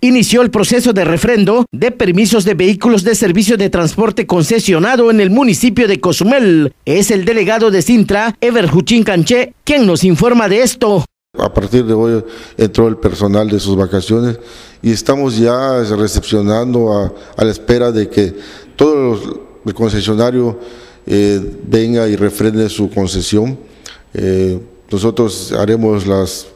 inició el proceso de refrendo de permisos de vehículos de servicio de transporte concesionado en el municipio de Cozumel. Es el delegado de Sintra, Ever Huchín Canché, quien nos informa de esto. A partir de hoy entró el personal de sus vacaciones y estamos ya recepcionando a, la espera de que todo el concesionario eh, venga y refrende su concesión. Eh, nosotros haremos las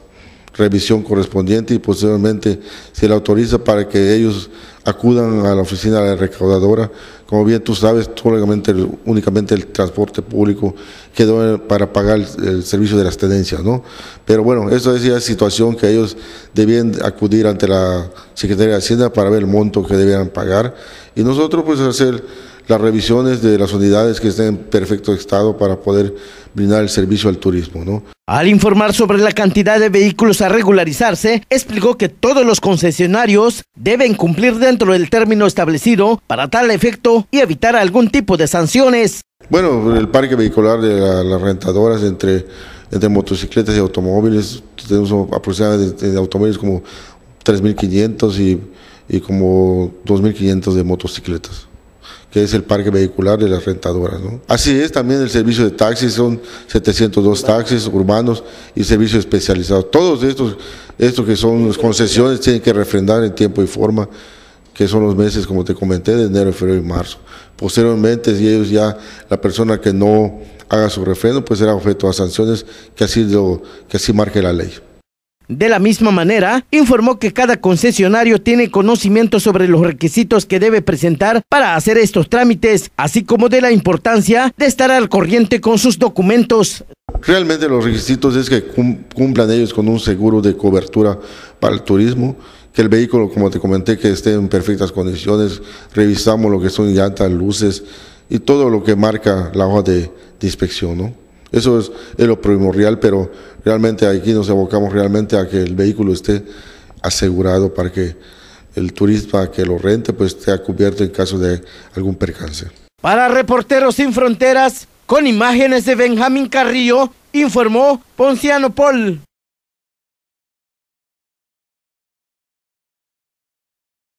revisión correspondiente y posteriormente se le autoriza para que ellos acudan a la oficina de la recaudadora. Como bien tú sabes, únicamente, únicamente el transporte público quedó eh, para pagar el, servicio de las tenencias, ¿no? Pero bueno, esa es la situación que ellos debían acudir ante la Secretaría de Hacienda para ver el monto que debían pagar. Y nosotros pues hacer las revisiones de las unidades que estén en perfecto estado para poder brindar el servicio al turismo. ¿no? Al informar sobre la cantidad de vehículos a regularizarse, explicó que todos los concesionarios deben cumplir dentro del término establecido para tal efecto y evitar algún tipo de sanciones. Bueno, el parque vehicular de las rentadoras entre, entre motocicletas y automóviles, tenemos aproximadamente de, automóviles como 3.500 y, y como 2.500 de motocicletas que es el parque vehicular de las rentadoras. Así es, también el servicio de taxis, son 702 taxis urbanos y servicios especializados. Todos estos, estos que son las concesiones tienen que refrendar en tiempo y forma, que son los meses, como te comenté, de enero, febrero y marzo. Posteriormente, si ellos ya, la persona que no haga su refrendo, pues será objeto a sanciones que así, lo, que así marque la ley. De la misma manera, informó que cada concesionario tiene conocimiento sobre los requisitos que debe presentar para hacer estos trámites, así como de la importancia de estar al corriente con sus documentos. Realmente los requisitos es que cumplan ellos con un seguro de cobertura para el turismo, que el vehículo, como te comenté, que esté en perfectas condiciones, revisamos lo que son llantas, luces y todo lo que marca la hoja de, inspección, ¿no? Eso es, lo primordial, pero realmente aquí nos abocamos realmente a que el vehículo esté asegurado para que el turista que lo rente pues esté cubierto en caso de algún percance. Para Reporteros Sin Fronteras, con imágenes de Benjamín Carrillo, informó Ponciano Paul.